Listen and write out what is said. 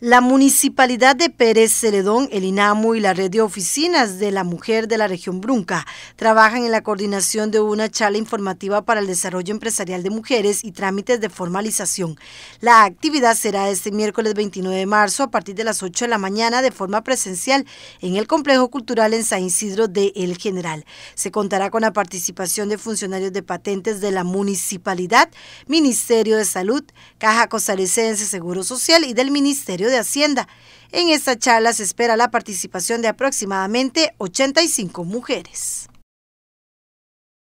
La Municipalidad de Pérez Celedón, el INAMU y la Red de Oficinas de la Mujer de la Región Brunca trabajan en la coordinación de una charla informativa para el desarrollo empresarial de mujeres y trámites de formalización. La actividad será este miércoles 29 de marzo a partir de las 8 de la mañana de forma presencial en el Complejo Cultural en San Isidro de El General. Se contará con la participación de funcionarios de patentes de la Municipalidad, Ministerio de Salud, Caja Costarricense Seguro Social y del Ministerio de Hacienda. En esta charla se espera la participación de aproximadamente 85 mujeres.